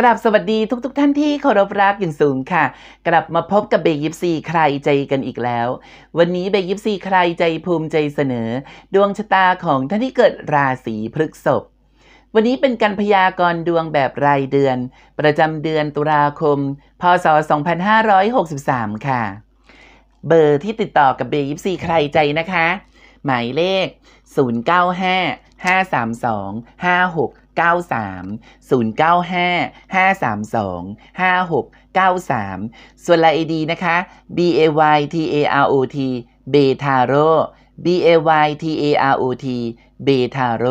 กลับสวัสดีทุก ๆทท่านที่เคารพรักอย่างสูงค่ะ กลับมาพบกับเบยิปซีใครใจกันอีกแล้ว วันนี้เบยิปซีใครใจภูมิใจเสนอ ดวงชะตาของท่าน ที่เกิดราศีพฤกษบวันนี้เป็น การ พยากรณ์ดวงแบบรายเดือน ประจำเดือนตุลาคม พศ 2563 ค่ะ เบอร์ที่ติดต่อกับเบยิปซีใครใจนะคะ หมายเลข 095 532 56 93 095 532 5693 ส่วนลาย ID นะคะ b a y t a r o t เบทาโร่ B A Y T A R O T เบทาโร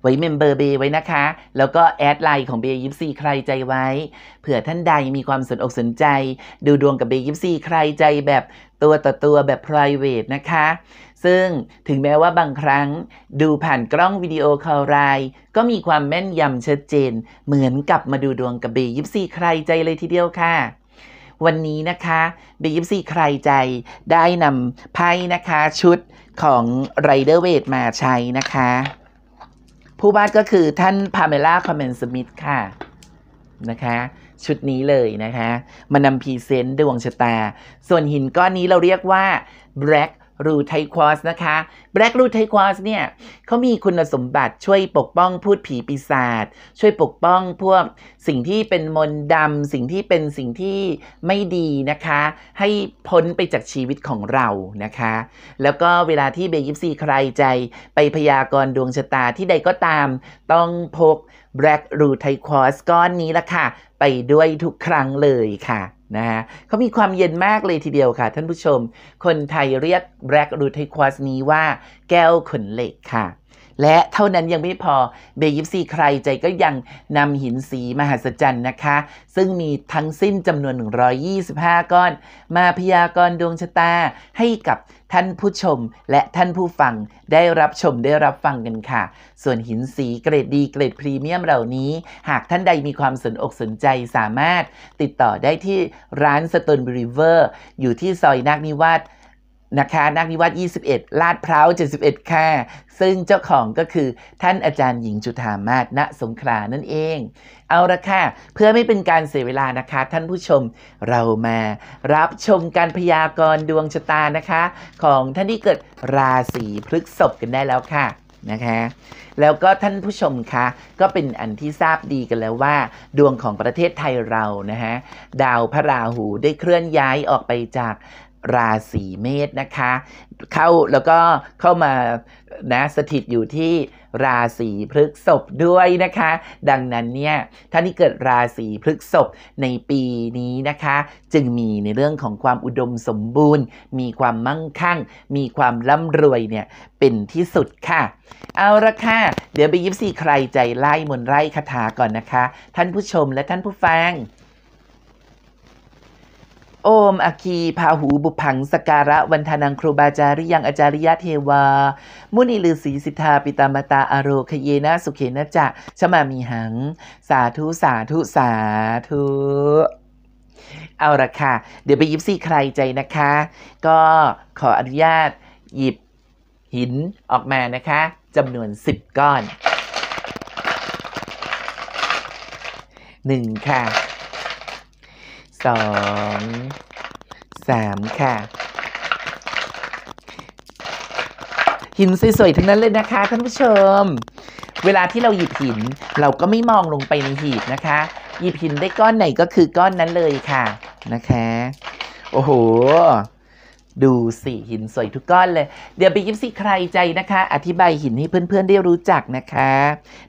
ไว้เมมเบอร์เบไว้นะคะ แล้วก็แอดไลน์ของเบยิปซีใครใจไว้ เผื่อท่านใดมีความสนอกสนใจ ดูดวงกับเบยิปซีใครใจแบบตัวต่อตัวแบบ p r i v a t e นะคะ ซึ่งถึงแม้ว่าบางครั้ง ดูผ่านกล้องวิดีโอคอลไลน์ก็มีความแม่นยำชัดเจน เหมือนกับมาดูดวงกับเบยิปซีใครใจเลยทีเดียวค่ะวันนี้นะคะบีฟซีใครใจได้นำไพ่นะคะชุดของไรเดอร์เวทมาใช้นะคะ ผู้บาดก็คือท่านพาเมล่าคอมเมนสมิธค่ะ นะคะ ชุดนี้เลยนะคะ มานำพรีเซนต์ดวง ชะตา ส่วนหินก้อนนี้เราเรียกว่า black รูไทควอสนะคะ แบล็กรูไทควอสเนี่ยเขามีคุณสมบัติช่วยปกป้องพูดผีปีศาจ ช่วยปกป้องพวกสิ่งที่เป็นมนต์ดำสิ่งที่เป็นสิ่งที่ไม่ดีนะคะ ให้พ้นไปจากชีวิตของเรานะคะ แล้วก็เวลาที่เบยิปซีใครใจไปพยากรณ์ดวงชะตาที่ใดก็ตาม ต้องพกแบล็กรูไทควอสก้อนนี้ละค่ะ ไปด้วยทุกครั้งเลยค่ะนะฮะเขามีความเย็นมากเลยทีเดียวค่ะท่านผู้ชม คนไทยเรียกแบล็กรูทไทควอสนี้ว่าแก้วขนเหล็กค่ะ และเท่านั้นยังไม่พอ เบยิปซีใครใจก็ยังนำหินสีมหัศจรรย์นะคะ ซึ่งมีทั้งสิ้นจำนวน 125 ก้อน มาพยากรดวงชะตาให้กับท่านผู้ชมและท่านผู้ฟังได้รับชมได้รับฟังกันค่ะ ส่วนหินสีเกรดดีเกรดพรีเมียมเหล่านี้ หากท่านใดมีความสนอกสนใจสามารถ ติดต่อได้ที่ร้านสตนบริเวอร์อยู่ที่ซอยนักนิวาสนะคะนักนิวัตร21 ลาดพร้าว71 ค่ะซึ่งเจ้าของก็คือท่านอาจารย์หญิงจุธามาศณสงขลานั่นเอง เอาละค่ะเพื่อไม่เป็นการเสียเวลานะคะท่านผู้ชมเรามารับชมการพยากรณ์ดวงชะตานะคะของท่านที่เกิดราศีพฤกษภกันได้แล้วค่ะนะคะแล้วก็ท่านผู้ชมคะก็เป็นอันที่ทราบดีกันแล้วว่า ดวงของประเทศไทยเรานะฮะดาวพระราหูได้เคลื่อนย้ายออกไปจากราศีเมษนะคะ เข้าแล้วก็เข้ามานะสถิตอยู่ที่ราศีพฤกษบด้วยนะคะ ดังนั้นเนี่ยท่านที่เกิดราศีพฤกษบในปีนี้นะคะ จึงมีในเรื่องของความอุดมสมบูรณ์ มีความมั่งคั่ง มีความร่ำรวยเนี่ย เป็นที่สุดค่ะ เอาละค่ะ เดี๋ยวไปยิบสี่ใครใจไล่มนไล่คาถาก่อนนะคะ ท่านผู้ชมและท่านผู้ฟังโอม อคีพาหู บุพัง สการะ วันทนังครูบาจาริยัง อาจาริยะเทวา มุนีลือศี สิทธา ปิตามตา อโรคเยนะ สุเขนะจะชมามีหัง สาธุ สาธุ สาธุ เอาละค่ะ เดี๋ยวไปยิบซี่ ใครใจนะคะ ก็ขออนุญาต หยิบหินออกมานะคะจำนวน10ก้อน1 ค่ะสองสามค่ะ หินสวยๆทั้งนั้นเลยนะคะ ท่านผู้ชมเวลาที่เราหยิบหินเราก็ไม่มองลงไปในหีบนะคะ หยิบหินได้ก้อนไหนก็คือก้อนนั้นเลยค่ะนะคะ โอ้โห ดูสิหินสวยทุกก้อนเลยเดี๋ยวไปยิบสิใครใจนะคะ อธิบายหินให้เพื่อนๆได้รู้จักนะคะ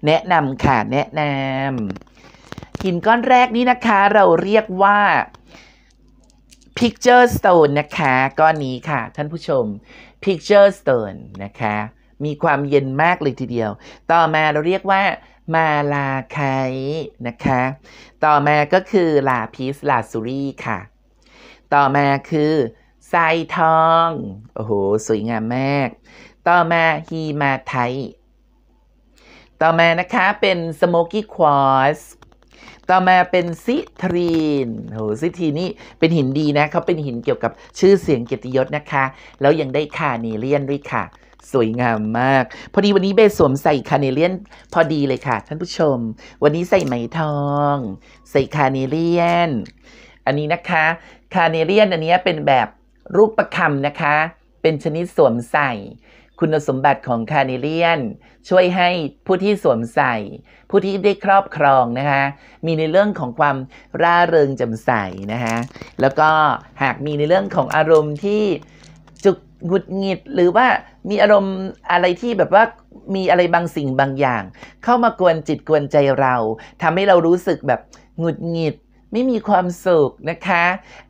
แนะนำค่ะแนะนำหินก้อนแรกนี้นะคะเราเรียกว่า picture stone นะคะ ก้อนนี้ค่ะ ท่านผู้ชม picture stone นะคะ มีความเย็นมากเลยทีเดียว ต่อมาเราเรียกว่ามาลาไคนะคะ ต่อมาก็คือลาพิสลาซูรีค่ะ ต่อมาคือไซทอง โอ้โห สวยงามมาก ต่อมา ฮีมาไทต่อมานะคะเป็นสโมกี้ควอสต่อมาเป็นซิทรีนโห ซิทรีนี่เป็นหินดีนะเขาเป็นหินเกี่ยวกับชื่อเสียงเกียรติยศนะคะ แล้วยังได้คาเนเลียนด้วยค่ะ สวยงามมาก พอดีวันนี้เบสสวมใส่คาเนเลียนพอดีเลยค่ะท่านผู้ชม วันนี้ใส่ไหมทอง ใส่คาเนเลียน อันนี้นะคะคาเนเลียนอันนี้เป็นแบบรูปประคำนะคะ เป็นชนิดสวมใส่คุณสมบัติของคาเนเลียนช่วยให้ผู้ที่สวมใส่ผู้ที่ได้ครอบครองนะคะ มีในเรื่องของความร่าเริงแจ่มใสนะคะ แล้วก็หากมีในเรื่องของอารมณ์ที่จุกหงุดหงิด หรือว่ามีอารมณ์อะไรที่แบบว่ามีอะไรบางสิ่งบางอย่าง เข้ามากวนจิตกวนใจเรา ทำให้เรารู้สึกแบบหงุดหงิดไม่มีความสุขนะคะ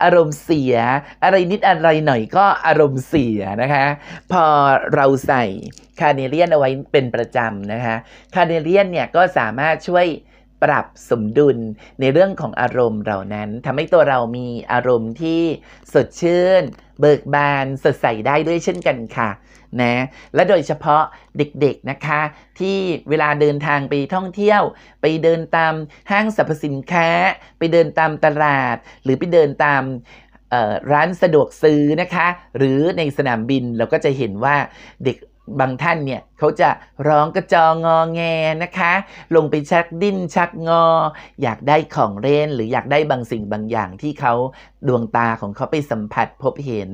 อารมณ์เสีย อะไรนิดอะไรหน่อยก็อารมณ์เสียนะคะ พอเราใส่คาเนเลียนเอาไว้เป็นประจำนะคะ คาเนเลียนเนี่ยก็สามารถช่วยปรับสมดุลในเรื่องของอารมณ์เหล่านั้นทำให้ตัวเรามีอารมณ์ที่สดชื่น เบิกบานสดใสได้ด้วยเช่นกันค่ะนะและโดยเฉพาะเด็ก ๆนะคะที่เวลาเดินทางไปท่องเที่ยว ไปเดินตามห้างสรรพสินค้า ไปเดินตามตลาด หรือไปเดินตามร้านสะดวกซื้อนะคะ หรือในสนามบินเราก็จะเห็นว่าเด็กบางท่านเนี่ยเขาจะร้องกระจองงอแงนะคะ ลงไปชักดิ้นชักงอ อยากได้ของเล่นหรืออยากได้บางสิ่งบางอย่างที่เขาดวงตาของเขาไปสัมผัสพบเห็น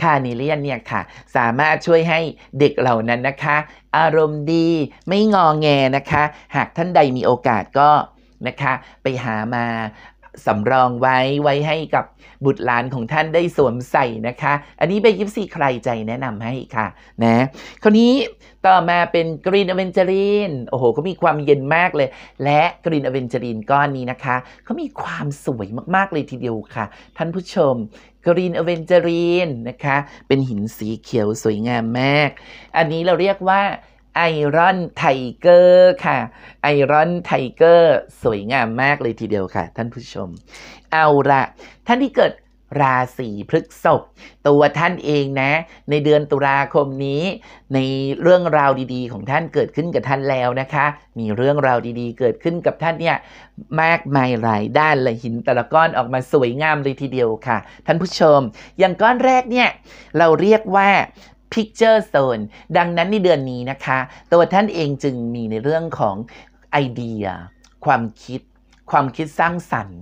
คานิเลียนเนี่ยค่ะสามารถช่วยให้เด็กเหล่านั้นนะคะ อารมณ์ดีไม่งอแงนะคะ หากท่านใดมีโอกาสก็นะคะไปหามาสำรองไว้ไว้ให้กับบุตรหลานของท่านได้สวมใส่นะคะ อันนี้เบยิปซีใครใจแนะนำให้ค่ะนะคราวนี้ต่อมาเป็นกรีนอเวนเจอรีนโอ้โหเขามีความเย็นมากเลย และกรีนอเวนเจอรีนก้อนนี้นะคะเขามีความสวยมากๆเลยทีเดียวค่ะ ท่านผู้ชมกรีนอเวนเจอรีนนะคะ เป็นหินสีเขียวสวยงามมาก อันนี้เราเรียกว่าไอรอนไทเกอร์ค่ะไอรอนไทเกอร์สวยงามมากเลยทีเดียวค่ะ ท่านผู้ชม เอาละท่านที่เกิดราศีพฤกษภตัวท่านเองนะ ในเดือนตุลาคมนี้ ในเรื่องราวดีๆ ของท่านเกิดขึ้นกับท่านแล้วนะคะ มีเรื่องราวดีๆเกิดขึ้นกับท่านเนี่ย มากมายหลายด้านเลยหินแต่ละก้อนออกมาสวยงามเลยทีเดียวค่ะ ท่านผู้ชมอย่างก้อนแรกเนี่ย เราเรียกว่า Picture Zone ดังนั้นในเดือนนี้นะคะ ตัวท่านเองจึงมีในเรื่องของไอเดีย ความคิด ความคิดสร้างสรรค์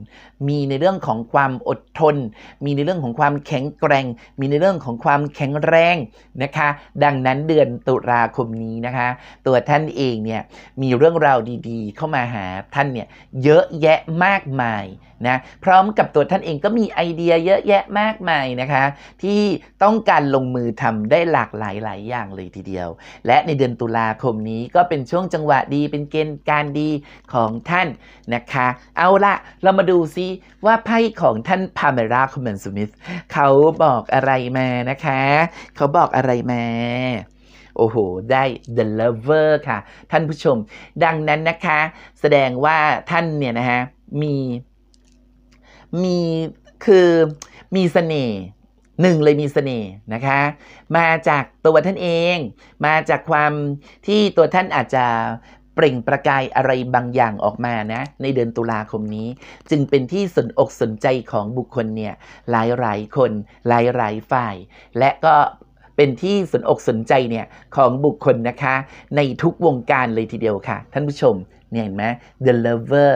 มีในเรื่องของความอดทน มีในเรื่องของความแข็งแกร่ง มีในเรื่องของความแข็งแรงนะคะ ดังนั้นเดือนตุลาคมนี้นะคะ ตัวท่านเองเนี่ย มีเรื่องราวดีๆ เข้ามาหาท่านเนี่ย เยอะแยะมากมายนะพร้อมกับตัวท่านเองก็มีไอเดียเยอะแยะมากมายนะคะ ที่ต้องการลงมือทำได้หลากหลายหลายอย่างเลยทีเดียว และในเดือนตุลาคมนี้ก็เป็นช่วงจังหวะดีเป็นเกณฑ์การดีของท่านนะคะ เอาละเรามาดูซิว่าไพ่ของท่านพาเมราคอมเมนสมิธเขาบอกอะไรมานะคะ เขาบอกอะไรมาโอ้โหได้ The Lover ค่ะ ท่านผู้ชมดังนั้นนะคะ แสดงว่าท่านเนี่ยนะฮะมีมีคือมีสเสน่ห์หนึ่งเลยมีสเสน่ห์นะคะ มาจากตัวท่านเอง มาจากความที่ตัวท่านอาจจะเปล่งประกายอะไรบางอย่างออกมานะในเดือนตุลาคมนี้ จึงเป็นที่สนอกสนใจของบุคคลเนี่ย หลายหลายคน หลายหลายฝ่าย และก็เป็นที่สนอกสนใจเนี่ย ของบุคคลนะคะ ในทุกวงการเลยทีเดียวค่ะ ท่านผู้ชมเนี่ยเห็นไหม the lover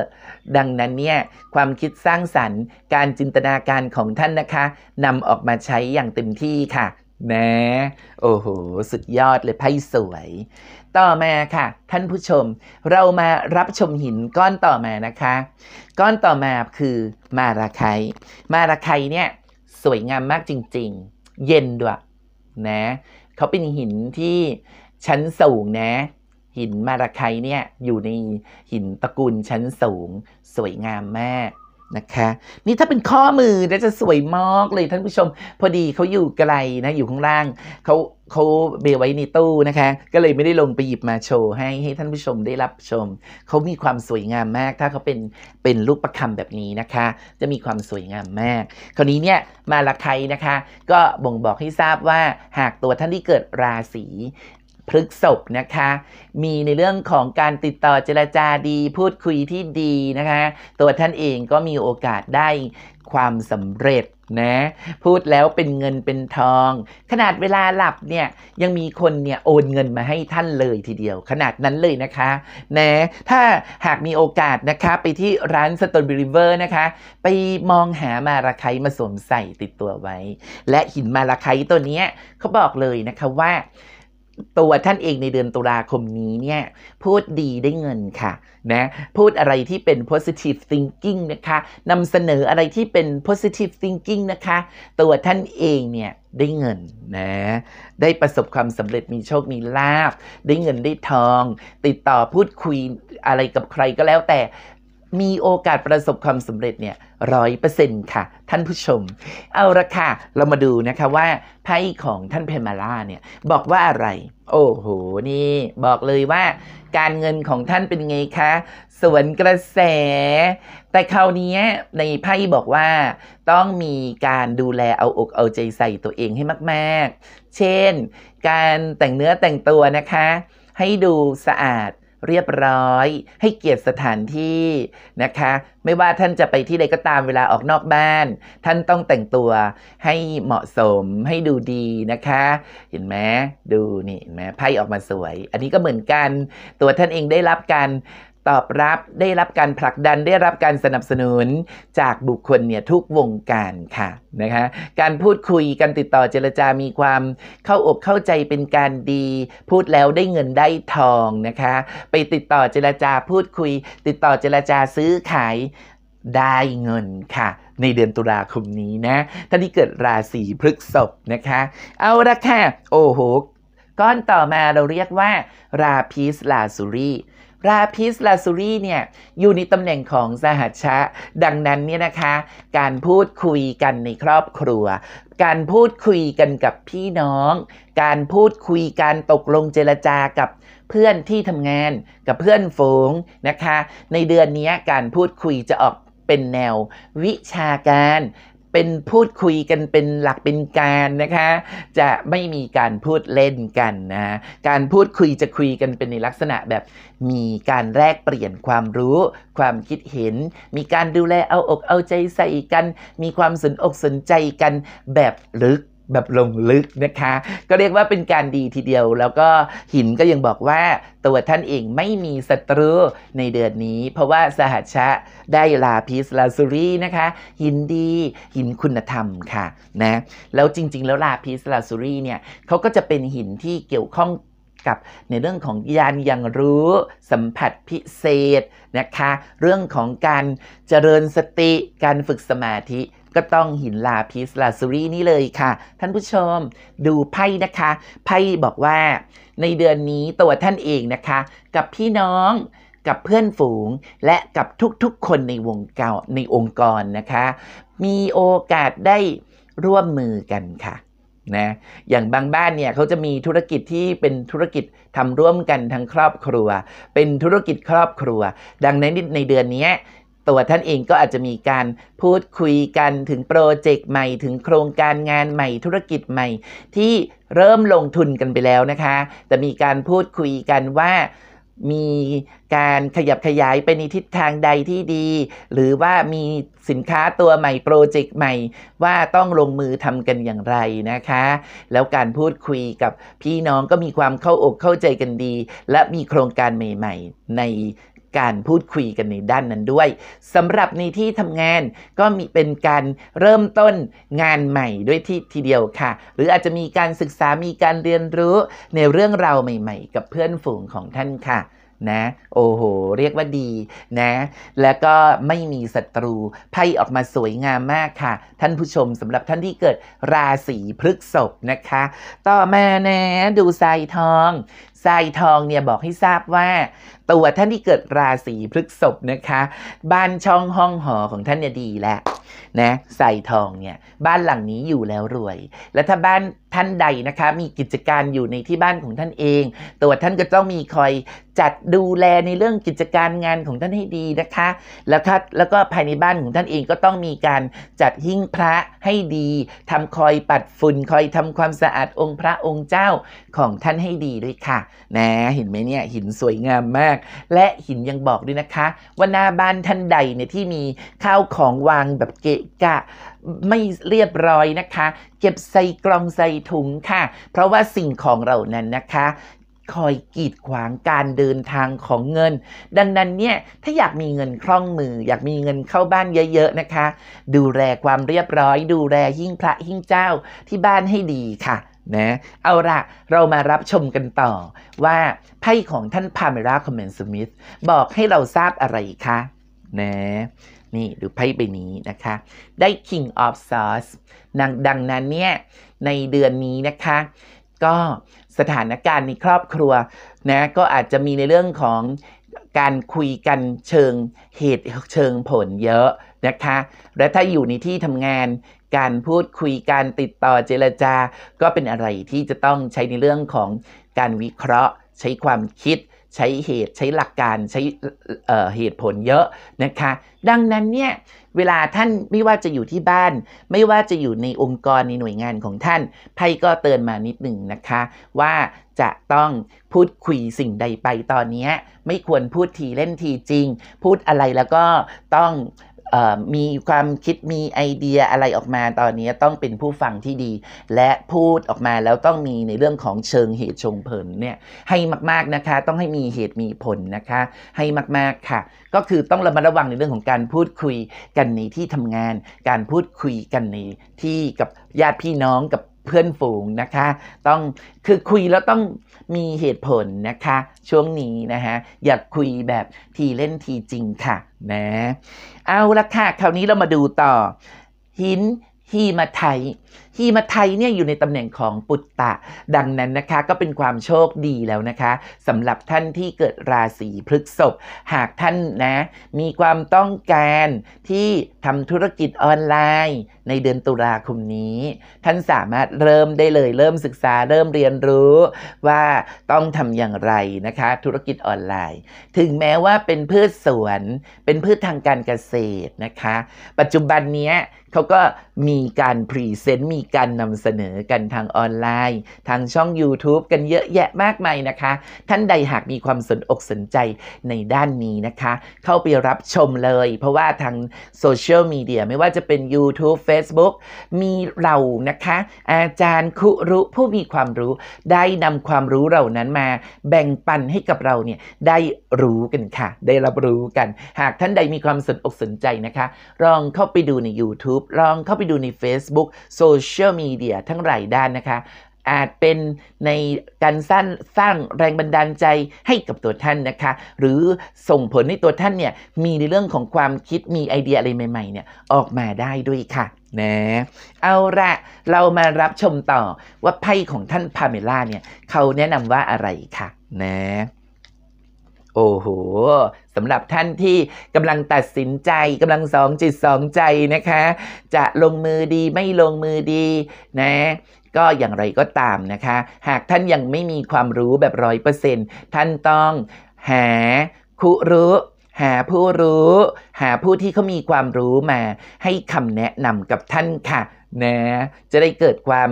ดังนั้นเนี่ย ความคิดสร้างสรรค์การจินตนาการของท่านนะคะนำออกมาใช้อย่างเต็มที่ค่ะ นะ โอ้โห สุดยอดเลยไพ่สวย ต่อมาค่ะท่านผู้ชมเรามารับชมหินก้อนต่อมานะคะ ก้อนต่อมาคือมาราไคมาราไคเนี่ยสวยงามมากจริงๆ เย็นด้วย นะ เขาเป็นหินที่ชั้นสูงนะหินมาราไคเนี่ยอยู่ในหินตระกูลชั้นสูงสวยงามมากนะคะนี่ถ้าเป็นข้อมือจะสวยมากเลยท่านผู้ชม พอดีเขาอยู่ไกลนะอยู่ข้างล่างเขาเขาเบไว้ในตู้นะคะ ก็เลยไม่ได้ลงไปหยิบมาโชว์ให้ให้ท่านผู้ชมได้รับชมเขามีความสวยงามมาก ถ้าเขาเป็นเป็นลูกประคำแบบนี้นะคะ จะมีความสวยงามมาก คราวนี้เนี่ยมาละไคนะคะก็บ่งบอกให้ทราบว่าหากตัวท่านที่เกิดราศีพฤกษบนะคะ มีในเรื่องของการติดต่อเจรจาดี พูดคุยที่ดีนะคะ ตัวท่านเองก็มีโอกาสได้ความสำเร็จนะ พูดแล้วเป็นเงินเป็นทอง ขนาดเวลาหลับเนี่ยยังมีคนเนี่ยโอนเงินมาให้ท่านเลยทีเดียว ขนาดนั้นเลยนะคะนะ ถ้าหากมีโอกาสนะคะไปที่ร้านสตอนบิริเวอร์นะคะ ไปมองหามาราไคมาสวมใส่ติดตัวไว้ และหินมาราไคตัวนี้เขาบอกเลยนะคะว่าตัวท่านเองในเดือนตุลาคมนี้เนี่ยพูดดีได้เงินค่ะนะพูดอะไรที่เป็น positive thinking นะคะนำเสนออะไรที่เป็น positive thinking นะคะ ตัวท่านเองเนี่ยได้เงินนะได้ประสบความสำเร็จมีโชคมีลาบได้เงินได้ทอง ติดต่อพูดคุยอะไรกับใครก็แล้วแต่มีโอกาสประสบความสำเร็จเนี่ยร้อยเปอร์เซ็นต์ค่ะ ท่านผู้ชม เอาละค่ะเรามาดูนะคะว่า ไพ่ของท่านเพมาล่าเนี่ยบอกว่าอะไร โอ้โหนี่ บอกเลยว่า การเงินของท่านเป็นไงคะสวนกระแส แต่คราวนี้ในไพ่บอกว่าต้องมีการดูแลเอาอกเอาใจใส่ตัวเองให้มาก ๆ เช่น การแต่งเนื้อแต่งตัวนะคะ ให้ดูสะอาดเรียบร้อย ให้เกียรติสถานที่นะคะ ไม่ว่าท่านจะไปที่ใดก็ตามเวลาออกนอกบ้าน ท่านต้องแต่งตัวให้เหมาะสม ให้ดูดีนะคะ เห็นไหมดูนี่เห็นไหมไพ่ออกมาสวย อันนี้ก็เหมือนกัน ตัวท่านเองได้รับการตอบรับได้รับการผลักดันได้รับการสนับสนุนจากบุคคลเนี่ยทุกวงการค่ะนะคะการพูดคุยการติดต่อเจรจา มีความเข้าอกเข้าใจเป็นการดี พูดแล้วได้เงินได้ทองนะคะ ไปติดต่อเจรจาพูดคุยติดต่อเจรจาซื้อขายได้เงินค่ะ ในเดือนตุลาคมนี้นะท่านที่เกิดราศีพฤกษภนะคะเอาละค่ะโอ้โหก้อนต่อมาเราเรียกว่า ราพีสลาซูรีราพิสลาซูรีเนี่ยอยู่ในตำแหน่งของสหัชชะ ดังนั้นเนี่ยนะคะ การพูดคุยกันในครอบครัว การพูดคุยกันกับพี่น้อง การพูดคุยการตกลงเจรจากับเพื่อนที่ทำงานกับเพื่อนฝูงนะคะ ในเดือนนี้การพูดคุยจะออกเป็นแนววิชาการเป็นพูดคุยกันเป็นหลักเป็นการนะคะ จะไม่มีการพูดเล่นกันนะการพูดคุยจะคุยกันเป็นในลักษณะแบบมีการแลกเปลี่ยนความรู้ ความคิดเห็น มีการดูแลเอาอกเอาใจใส่กัน มีความสนอกสนใจกันแบบลึกแบบลงลึกนะคะก็เรียกว่าเป็นการดีทีเดียวแล้วก็หินก็ยังบอกว่าตัวท่านเองไม่มีศัตรูในเดือนนี้ เพราะว่าสหัชะได้ลาพิสลาซุรีนะคะ หินดีหินคุณธรรมค่ะนะแล้วจริงๆ แล้วลาพิสลาซุรีเนี่ยเขาก็จะเป็นหินที่เกี่ยวข้องกับในเรื่องของยานยังรู้สัมผัสพิเศษนะคะเรื่องของการเจริญสติการฝึกสมาธิก็ต้องหินลาพิสลาซูรีนี่เลยค่ะท่านผู้ชมดูไพ่นะคะ ไพ่บอกว่าในเดือนนี้ตัวท่านเองนะคะกับพี่น้องกับเพื่อนฝูงและกับทุกๆคนในวงเก่าในองค์กรนะคะ มีโอกาสได้ร่วมมือกันค่ะนะอย่างบางบ้านเนี่ยเขาจะมีธุรกิจที่เป็นธุรกิจทำร่วมกันทั้งครอบครัว เป็นธุรกิจครอบครัว ดังนั้นในเดือนนี้ตัวท่านเองก็อาจจะมีการพูดคุยกันถึงโปรเจกต์ใหม่ ถึงโครงการงานใหม่ธุรกิจใหม่ ที่เริ่มลงทุนกันไปแล้วนะคะแต่มีการพูดคุยกันว่ามีการขยับขยายไปในทิศทางใดที่ดี หรือว่ามีสินค้าตัวใหม่โปรเจกต์ใหม่ ว่าต้องลงมือทำกันอย่างไรนะคะ แล้วการพูดคุยกับพี่น้องก็มีความเข้าอกเข้าใจกันดี และมีโครงการใหม่ ๆ ในการพูดคุยกันในด้านนั้นด้วยสำหรับในที่ทำงานก็มีเป็นการเริ่มต้นงานใหม่ด้วยที่ทีเดียวค่ะ หรืออาจจะมีการศึกษามีการเรียนรู้ในเรื่องราวใหม่ ๆ กับเพื่อนฝูงของท่านค่ะ นะ โอ้โห เรียกว่าดีนะ แล้วก็ไม่มีศัตรูไพ่ออกมาสวยงามมากค่ะ ท่านผู้ชมสำหรับท่านที่เกิดราศีพฤกษ์นะคะ ต่อมานะดูไซทองทรายทองเนี่ยบอกให้ทราบว่า ตัวท่านที่เกิดราศีพฤกษภนะคะ บ้านช่องห้องหอของท่านเนี่ยดีแล้วนะใส่ทองเนี่ย บ้านหลังนี้อยู่แล้วรวย และถ้าบ้านท่านใดนะคะ มีกิจการอยู่ในที่บ้านของท่านเอง ตัวท่านก็ต้องมีคอยจัดดูแลในเรื่องกิจการงานของท่านให้ดีนะคะ แล้วก็แล้วก็ภายในบ้านของท่านเองก็ต้องมีการจัดหิ้งพระให้ดี ทำคอยปัดฝุ่นคอยทำความสะอาดองค์พระองค์เจ้าของท่านให้ดีด้วยค่ะนะเห็นไหมเนี่ยหินสวยงามมาก และหินยังบอกด้วยนะคะว่าหน้าบ้านท่านใดเนี่ยที่มีข้าวของวางแบบเกะกะไม่เรียบร้อยนะคะ เก็บใส่กล่องใส่ถุงค่ะ เพราะว่าสิ่งของเรานั้นนะคะ คอยกีดขวางการเดินทางของเงิน ดังนั้นเนี่ยถ้าอยากมีเงินคล่องมือ อยากมีเงินเข้าบ้านเยอะๆนะคะ ดูแลความเรียบร้อย ดูแลหิ้งพระหิ้งเจ้าที่บ้านให้ดีค่ะนะเอาละเรามารับชมกันต่อว่าไพ่ของท่านพาเมราคอมเมนสมิธบอกให้เราทราบอะไรคะนะนี่ ดูไพ่ใบนี้นะคะได้ King of s o r างดังนั้นเนี่ย ในเดือนนี้นะคะ ก็สถานการณ์ในครอบครัว นะก็อาจจะมีในเรื่องของการคุยกันเชิงเหตุเชิงผลเยอะนะคะ และถ้าอยู่ในที่ทำงานการพูดคุยการติดต่อเจรจาก็เป็นอะไรที่จะต้องใช้ในเรื่องของการวิเคราะห์ ใช้ความคิดใช้เหตุใช้หลักการใช้เเหตุผลเยอะนะคะ ดังนั้นเนี่ยเวลาท่านไม่ว่าจะอยู่ที่บ้าน ไม่ว่าจะอยู่ในองค์กรในหน่วยงานของท่านไพ่ก็เตือนมานิดหนึ่งนะคะว่าจะต้องพูดคุยสิ่งใดไปตอนนี้ ไม่ควรพูดทีเล่นทีจริงพูดอะไรแล้วก็ต้องมีความคิดมีไอเดียอะไรออกมาตอนนี้ต้องเป็นผู้ฟังที่ดี และพูดออกมาแล้วต้องมีในเรื่องของเชิงเหตุชงผลเนี่ยให้มากๆนะคะ ต้องให้มีเหตุมีผลนะคะ ให้มากๆค่ะ ก็คือต้องระมัดระวังในเรื่องของการพูดคุยกันในที่ทำงาน การพูดคุยกันในที่กับญาติพี่น้องกับเพื่อนฝูงนะคะต้องคือคุยแล้วต้องมีเหตุผลนะคะ ช่วงนี้นะฮะ อย่าคุยแบบทีเล่นทีจริงค่ะนะเอาละค่ะ คราวนี้เรามาดูต่อ หินฮีมาไทยฮีมาไทยเนี่ยอยู่ในตำแหน่งของปุตตะ ดังนั้นนะคะก็เป็นความโชคดีแล้วนะคะสำหรับท่านที่เกิดราศีพฤษภหากท่านนะ มีความต้องการที่ทำธุรกิจออนไลน์ ในเดือนตุลาคมนี้ ท่านสามารถเริ่มได้เลยเริ่มศึกษาเริ่มเรียนรู้ว่าต้องทำอย่างไรนะคะ ธุรกิจออนไลน์ ถึงแม้ว่าเป็นพืชสวน เป็นพืชทางการเกษตรนะคะ ปัจจุบันนี้เขาก็มีการพรีเซนต์มีการนำเสนอกันทางออนไลน์ทางช่อง YouTube กันเยอะแยะมากมายนะคะ ท่านใดหากมีความสนอกสนใจในด้านนี้นะคะ เข้าไปรับชมเลย เพราะว่าทางโซเชียลมีเดียไม่ว่าจะเป็น YouTube Facebook มีเรานะคะ อาจารย์คุรุผู้มีความรู้ได้นำความรู้เหล่านั้นมา แบ่งปันให้กับเราเนี่ย ได้รู้กันค่ะ ได้รับรู้กันหากท่านใดมีความสนอกสนใจนะคะลองเข้าไปดูใน YouTube YouTube ลองเข้าไปดูใน Facebook โซเชียลมีเดียทั้งหลายด้านนะคะ อาจเป็นในการสร้างสร้างแรงบันดาลใจให้กับตัวท่านนะคะ หรือส่งผลให้ตัวท่านเนี่ย มีในเรื่องของความคิดมีไอเดียอะไรใหม่ๆเนี่ย ออกมาได้ด้วยค่ะนะเอาละเรามารับชมต่อว่าไพ่ของท่านพาเมล่าเนี่ย เขาแนะนำว่าอะไรค่ะ นะโอ้โหสำหรับท่านที่กำลังตัดสินใจกำลังสองจิตสองใจนะคะ จะลงมือดีไม่ลงมือดีนะ ก็อย่างไรก็ตามนะคะ หากท่านยังไม่มีความรู้แบบร้อยเปอร์เซ็นท่านต้อง หาคุรู้หาผู้รู้ หาผู้ที่เขามีความรู้มาให้คำแนะนำกับท่านค่ะนะ จะได้เกิดความ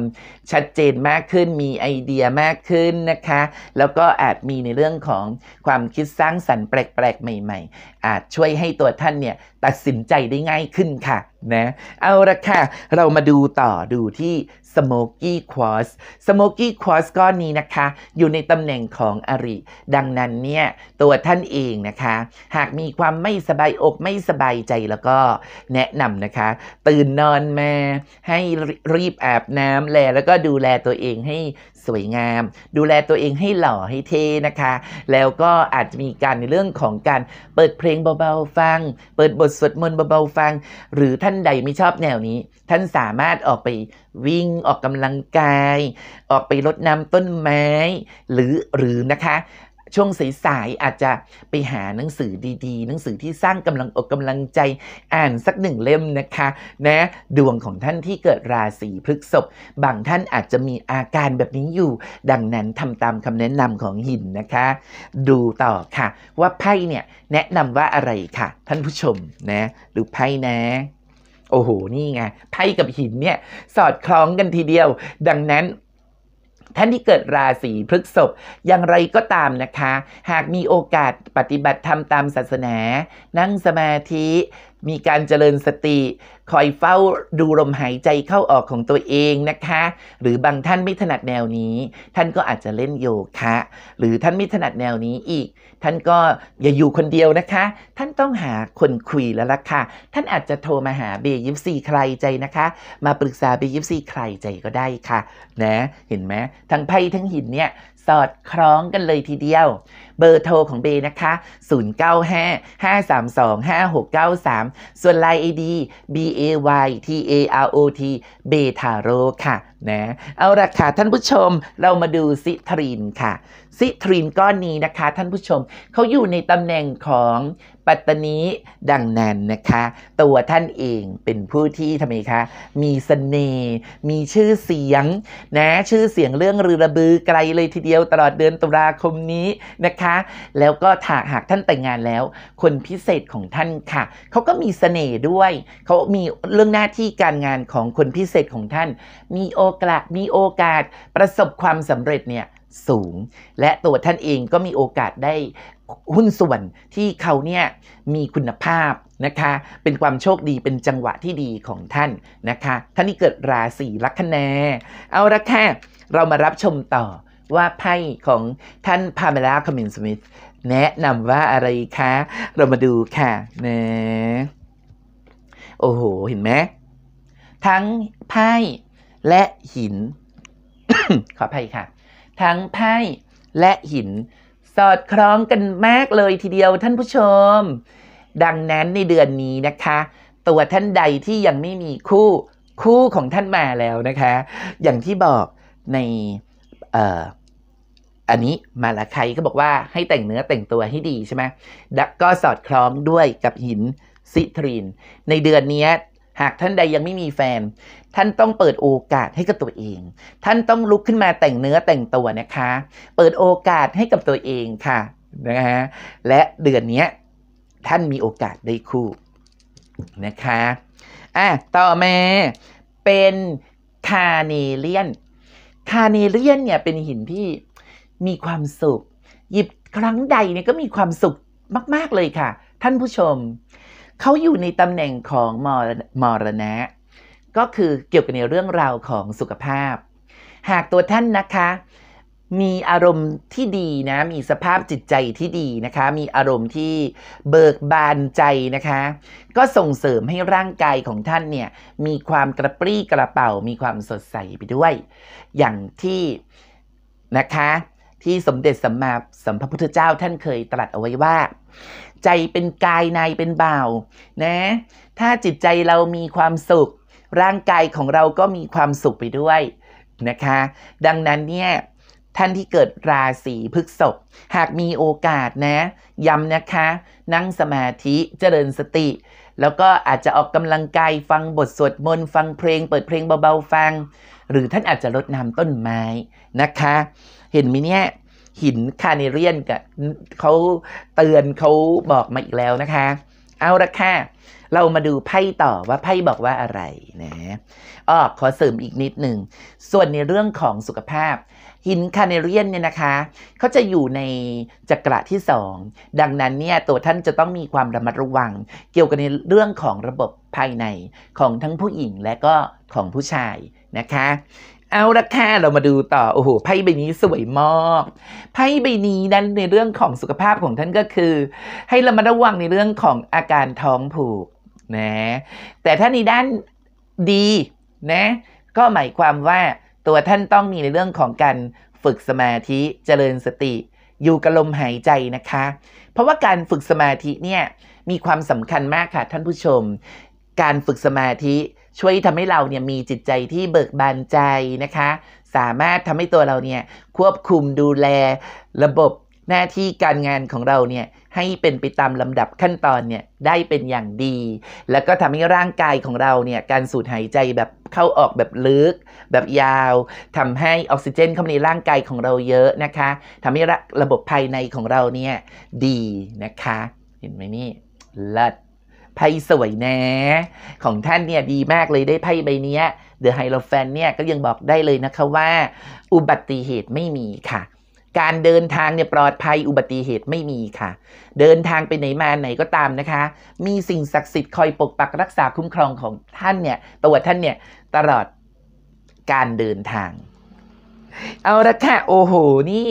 ชัดเจนมากขึ้น มีไอเดียมากขึ้นนะคะ แล้วก็อาจมีในเรื่องของความคิดสร้างสรรค์แปลกๆ ใหม่ๆ อาจช่วยให้ตัวท่านเนี่ย ตัดสินใจได้ง่ายขึ้นค่ะ นะ เอาละค่ะ เรามาดูต่อดูที่ Smoky Quartz Smoky Quartz ก้อนนี้นะคะ อยู่ในตำแหน่งของอริ ดังนั้นเนี่ยตัวท่านเองนะคะ หากมีความไม่สบายอกไม่สบายใจแล้วก็แนะนำนะคะ ตื่นนอนมาให้รีบอาบน้ำแลแล้วก็ดูแลตัวเองให้สวยงาม ดูแลตัวเองให้หล่อให้เท่นะคะ แล้วก็อาจจะมีการในเรื่องของการเปิดเพลงเบาๆฟัง เปิดบทสวดมนต์เบาๆฟัง หรือท่านใดไม่ชอบแนวนี้ ท่านสามารถออกไปวิ่งออกกำลังกาย ออกไปรดน้ำต้นไม้ หรือหรือนะคะช่วงสายๆอาจจะไปหาหนังสือดีๆ หนังสือที่สร้างกำลังอกกำลังใจอ่านสักหนึ่งเล่มนะคะ นะดวงของท่านที่เกิดราศีพฤกษภบางท่านอาจจะมีอาการแบบนี้อยู่ ดังนั้นทำตามคำแนะนำของหินนะคะ ดูต่อค่ะว่าไพ่เนี่ยแนะนำว่าอะไรค่ะ ท่านผู้ชมนะหรือไพ่นะ โอ้โห นี่ไง ไพ่กับหินเนี่ยสอดคล้องกันทีเดียว ดังนั้นท่านที่เกิดราศีพฤษภอย่างไรก็ตามนะคะ หากมีโอกาสปฏิบัติธรรมตามศาสนา นั่งสมาธิมีการเจริญสติคอยเฝ้าดูลมหายใจเข้าออกของตัวเองนะคะ หรือบางท่านไม่ถนัดแนวนี้ ท่านก็อาจจะเล่นโยคะหรือท่านไม่ถนัดแนวนี้อีก ท่านก็อย่าอยู่คนเดียวนะคะ ท่านต้องหาคนคุยแล้วล่ะค่ะท่านอาจจะโทรมาหาเบยิปซีใครใจนะคะ มาปรึกษาเบยิปซีใครใจก็ได้ค่ะ นะเห็นไหมทั้งไพ่ทั้งหินเนี่ยสอดคล้องกันเลยทีเดียว เบอร์โทรของเบนะคะ 0955325693 ส่วนไลน์ ID b a y t a r o t เบทาโรค่ะ นะ เอาละค่ะท่านผู้ชม เรามาดูซิทรีนค่ะซิทรินก้อนนี้นะคะท่านผู้ชมเขาอยู่ในตำแหน่งของปัตตานีดังนั้นนะคะ ตัวท่านเองเป็นผู้ที่ทำไมคะ มีสเสน่ห์มีชื่อเสียง นะ ชื่อเสียงเรื่องรือระบือไกลเลยทีเดียวตลอดเดือนตุลาคมนี้นะคะ แล้วก็ถาหากท่านแต่งงานแล้ว คนพิเศษของท่านค่ะ เขาก็มีสเสน่ห์ด้วย เขามีเรื่องหน้าที่การงานของคนพิเศษของท่าน มีโอกาสมีโอกาสประสบความสำเร็จเนี่ยสูงและตัวท่านเองก็มีโอกาสได้หุ้นส่วนที่เขาเนี่ยมีคุณภาพนะคะ เป็นความโชคดีเป็นจังหวะที่ดีของท่านนะคะ ท่านที่เกิดราศีลัคนาเอาละค่ะ เรามารับชมต่อว่าไพ่ของท่านพาเมล่าคามินสมิธแนะนำว่าอะไรคะ เรามาดูค่ะนะโอ้โหเห็นไหม ทั้งไพ่และหินขออภัยค่ะทั้งไพ่และหินสอดคล้องกันมากเลยทีเดียวท่านผู้ชม ดังนั้นในเดือนนี้นะคะ ตัวท่านใดที่ยังไม่มีคู่ คู่ของท่านมาแล้วนะคะ อย่างที่บอกในเอ่ออันนี้มาละใครก็บอกว่าให้แต่งเนื้อแต่งตัวให้ดีใช่ไหมก็สอดคล้องด้วยกับหินซิทรีนในเดือนนี้หากท่านใดยังไม่มีแฟน ท่านต้องเปิดโอกาสให้กับตัวเอง ท่านต้องลุกขึ้นมาแต่งเนื้อแต่งตัวนะคะ เปิดโอกาสให้กับตัวเองค่ะนะฮะและเดือนนี้ท่านมีโอกาสได้คู่นะคะอ่ะต่อมาเป็นคาเนเลียนคาเนเลียนเนี่ยเป็นหินที่มีความสุข หยิบครั้งใดเนี่ยก็มีความสุขมากๆเลยค่ะท่านผู้ชมเขาอยู่ในตำแหน่งของมรมรณะก็คือเกี่ยวกับในเรื่องราวของสุขภาพ หากตัวท่านนะคะ มีอารมณ์ที่ดีนะมีสภาพจิตใจที่ดีนะคะมีอารมณ์ที่เบิกบานใจนะคะ ก็ส่งเสริมให้ร่างกายของท่านเนี่ยมีความกระปรี้กระเป๋ามีความสดใสไปด้วยอย่างที่นะคะที่สมเด็จสัมมาสัมพุทธเจ้าท่านเคยตรัสเอาไว้ว่าใจเป็นกายในเป็นเบา นะ ถ้าจิตใจเรามีความสุข ร่างกายของเราก็มีความสุขไปด้วย นะคะ ดังนั้นเนี่ย ท่านที่เกิดราศีพฤกษภหากมีโอกาสนะย้ำนะคะ นั่งสมาธิเจริญสติ แล้วก็อาจจะออกกำลังกายฟังบทสวดมนต์ฟังเพลงเปิดเพลงเบาๆฟัง หรือท่านอาจจะรดน้ำต้นไม้นะคะ เห็นไหมเนี่ยหินคาเนเรียนกับเขาเตือนเขาบอกมาอีกแล้วนะคะ เอาละค่ะเรามาดูไพ่ต่อว่าไพ่บอกว่าอะไรนะอ้อขอเสริมอีกนิดหนึ่งส่วนในเรื่องของสุขภาพ หินคาเนเรียนเนี่ยนะคะเขาจะอยู่ในจักระที่สอง ดังนั้นเนี่ยตัวท่านจะต้องมีความระมัดระวัง เกี่ยวกับในเรื่องของระบบภายในของทั้งผู้หญิงและก็ของผู้ชายนะคะเอาละค่ะเรามาดูต่อโอ้โหไพ่ใบนี้สวยมากไพ่ใบนี้นั้นในเรื่องของสุขภาพของท่านก็คือให้เรามาระวังในเรื่องของอาการท้องผูกนะแต่ถ้าในด้านดีนะก็หมายความว่าตัวท่านต้องมีในเรื่องของการฝึกสมาธิเจริญสติอยู่กับลมหายใจนะคะ เพราะว่าการฝึกสมาธิเนี่ยมีความสำคัญมากค่ะท่านผู้ชม การฝึกสมาธิช่วยทำให้เราเนี่ยมีจิตใจที่เบิกบานใจนะคะ สามารถทำให้ตัวเราเนี่ยควบคุมดูแล ระบบหน้าที่การงานของเราเนี่ยให้เป็นไปตามลำดับขั้นตอนเนี่ยได้เป็นอย่างดี แล้วก็ทำให้ร่างกายของเราเนี่ยการสูดหายใจแบบเข้าออกแบบลึก แบบยาวทำให้ออกซิเจนเข้าในร่างกายของเราเยอะนะคะทำให้ระบบภายในของเราเนี่ยดีนะคะ เห็นไหมนี่เลิศไพ่สวยนะของท่านเนี่ย ดีมากเลยได้ไพ่ใบนี้เดอะไฮโลแฟนเนี่ยก็ยังบอกได้เลยนะคะว่า อุบัติเหตุไม่มีค่ะ การเดินทางเนี่ยปลอดภัยอุบัติเหตุไม่มีค่ะ เดินทาง ไป ไหนมาไหนก็ตามนะคะ มีสิ่งศักดิ์สิทธิ์ คอยปกปักรักษาคุ้มครองของท่านเนี่ยประวัติท่านเนี่ยตลอดการเดินทาง เอาละค่ะโอ้โหนี่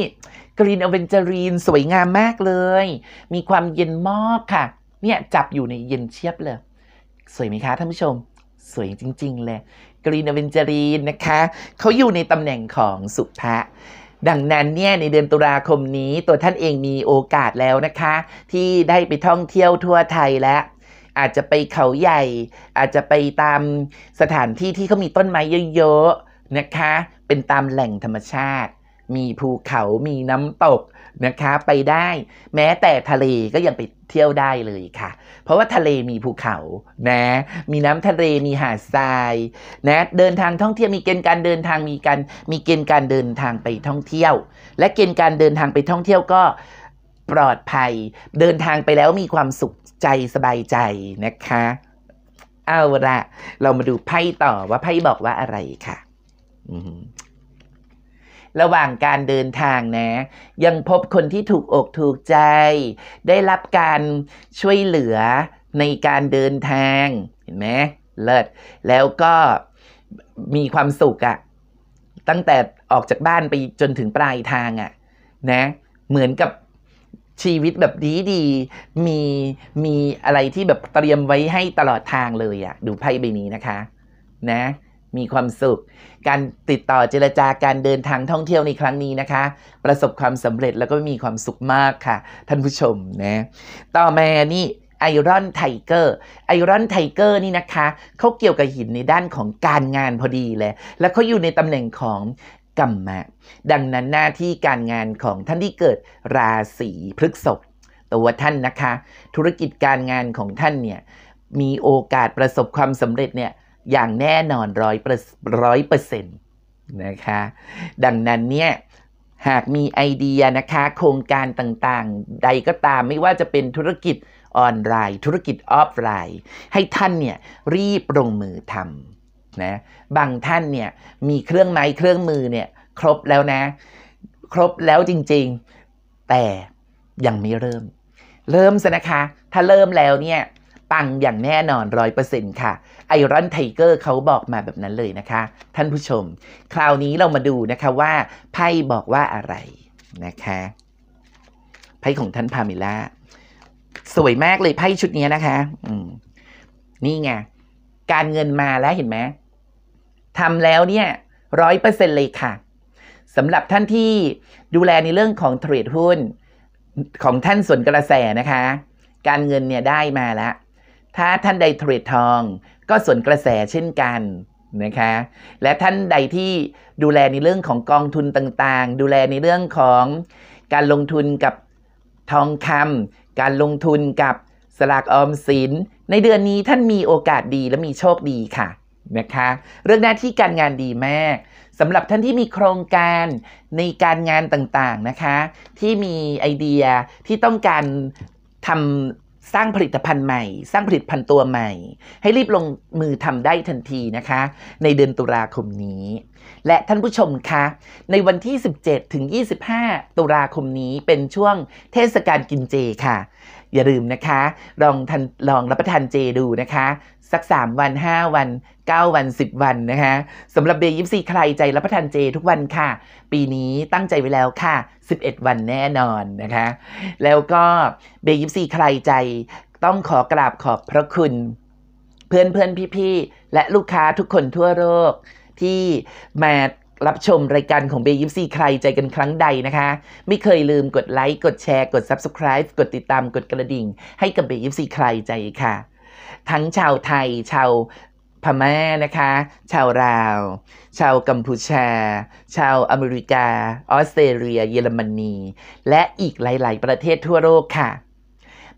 กรีนอเวนเจอรีนสวยงามมากเลย มีความเย็นมากค่ะเนี่ยจับอยู่ในเย็นเชียบเลย สวยไหมคะท่านผู้ชม สวยจริงๆเลยกรีนอเวนเจรีนนะคะเขาอยู่ในตำแหน่งของสุภะดังนั้นเนี่ย ในเดือนตุลาคมนี้ตัวท่านเองมีโอกาสแล้วนะคะ ที่ได้ไปท่องเที่ยวทั่วไทยแล้วอาจจะไปเขาใหญ่ อาจจะไปตามสถานที่ที่เขามีต้นไม้เยอะๆนะคะ เป็นตามแหล่งธรรมชาติ มีภูเขามีน้ำตกนะคะไปได้แม้แต่ทะเลก็ยังไปเที่ยวได้เลยค่ะ เพราะว่าทะเลมีภูเขานะ มีน้ำทะเลมีหาดทรายนะเดินทางท่องเที่ยว มีเกณฑ์การเดินทางมีการมีเกณฑ์การเดินทางไปท่องเที่ยว และเกณฑ์การเดินทางไปท่องเที่ยวก็ปลอดภัย เดินทางไปแล้วมีความสุขใจสบายใจนะคะ เอาละเรามาดูไพ่ต่อว่าไพ่บอกว่าอะไรค่ะ อืระหว่างการเดินทางนะ ยังพบคนที่ถูกอกถูกใจ ได้รับการช่วยเหลือในการเดินทาง เห็นไหมเลิศแล้วก็มีความสุขอะตั้งแต่ออกจากบ้านไปจนถึงปลายทางอะนะ เหมือนกับชีวิตแบบดีดี มีมีอะไรที่แบบเตรียมไว้ให้ตลอดทางเลยอะดูไพ่ใบนี้นะคะ นะมีความสุข การติดต่อเจรจาการเดินทางท่องเที่ยวในครั้งนี้นะคะ ประสบความสำเร็จแล้วก็มีความสุขมากค่ะ ท่านผู้ชมนะต่อมานี่ไอรอนไทเกอร์ไอรอนไทเกอร์นี่นะคะเขาเกี่ยวกับหินในด้านของการงานพอดีเลยและเขาอยู่ในตำแหน่งของกรรมะ ดังนั้นหน้าที่การงานของท่านที่เกิดราศีพฤกษบตัวท่านนะคะ ธุรกิจการงานของท่านเนี่ยมีโอกาสประสบความสำเร็จเนี่ยอย่างแน่นอนร้อยร้อยเปอร์เซ็นต์นะคะดังนั้นเนี่ยหากมีไอเดียนะคะ โครงการต่างๆ ใดก็ตามไม่ว่าจะเป็นธุรกิจออนไลน์ ธุรกิจออฟไลน์ ให้ท่านเนี่ยรีบลงมือทำนะบางท่านเนี่ยมีเครื่องไม้ เครื่องมือเนี่ยครบแล้วนะ ครบแล้วจริงๆแต่ยังไม่เริ่ม เริ่มซะนะคะถ้าเริ่มแล้วเนี่ยปังอย่างแน่นอนร้อยเปอร์เซ็นต์ค่ะไอรอนไทเกอร์เขาบอกมาแบบนั้นเลยนะคะ ท่านผู้ชม คราวนี้เรามาดูนะคะว่าไพ่บอกว่าอะไรนะคะไพ่ของท่านพามิล่าสวยมากเลยไพ่ชุดนี้นะคะอืมนี่ไงการเงินมาแล้วเห็นไหมทำแล้วเนี่ยร้อยเปอร์เซ็นเลยค่ะสำหรับท่านที่ดูแลในเรื่องของเทรดหุ้น ของท่านส่วนกระแสนะคะ การเงินเนี่ยได้มาแล้วถ้าท่านใดเทรดทองก็ส่วนกระแสเช่นกันนะคะและท่านใดที่ดูแลในเรื่องของกองทุนต่างๆ ดูแลในเรื่องของการลงทุนกับทองคำการลงทุนกับสลากออมสิน ในเดือนนี้ท่านมีโอกาสดีและมีโชคดีค่ะนะคะเรื่องหน้าที่การงานดีมากสำหรับท่านที่มีโครงการในการงานต่างๆนะคะที่มีไอเดียที่ต้องการทำสร้างผลิตภัณฑ์ใหม่ สร้างผลิตภัณฑ์ตัวใหม่ ให้รีบลงมือทำได้ทันทีนะคะ ในเดือนตุลาคมนี้ และท่านผู้ชมคะ ในวันที่ 17ถึง25 ตุลาคมนี้เป็นช่วงเทศกาลกินเจค่ะอย่าลืมนะคะ ลองทันลองรับประทานเจดูนะคะ สัก 3 วัน 5 วัน 9 วัน 10 วันนะคะสำหรับเบย์ยิปซีใครใจรับประทานเจทุกวันค่ะ ปีนี้ตั้งใจไว้แล้วค่ะ 11 วันแน่นอนนะคะ แล้วก็เบย์ยิปซีใครใจต้องขอกราบขอบพระคุณเพื่อนเพื่อนพี่ๆ และลูกค้าทุกคนทั่วโลกที่มารับชมรายการของเบยิปซีใครใจกันครั้งใดนะคะ ไม่เคยลืมกดไลค์กดแชร์ กด Subscribe กดติดตามกดกระดิ่ง ให้กับเบยิปซีใครใจค่ะ ทั้งชาวไทย ชาวพม่านะคะ ชาวลาว ชาวกัมพูชา ชาวอเมริกา ออสเตรเลีย เยอรมนี และอีกหลายๆ ประเทศทั่วโลกค่ะ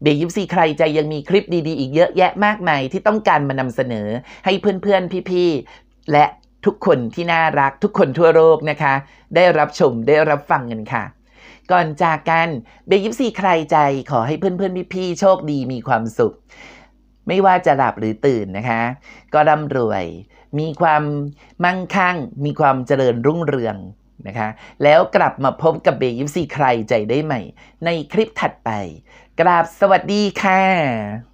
เบยิปซีใครใจยังมีคลิปดีๆอีกเยอะแยะมากมายที่ต้องการมานำเสนอให้เพื่อนๆพี่ๆและทุกคนที่น่ารักทุกคนทั่วโลกนะคะ ได้รับชมได้รับฟังกันค่ะ ก่อนจากกันเบยิบซีใครใจขอให้เพื่อนๆ พี่ๆโชคดีมีความสุข ไม่ว่าจะหลับหรือตื่นนะคะ ก็ร่ำรวยมีความมั่งคั่ง มีความเจริญรุ่งเรืองนะคะแล้วกลับมาพบกับเบยิบซีใครใจได้ใหม่ในคลิปถัดไปกราบสวัสดีค่ะ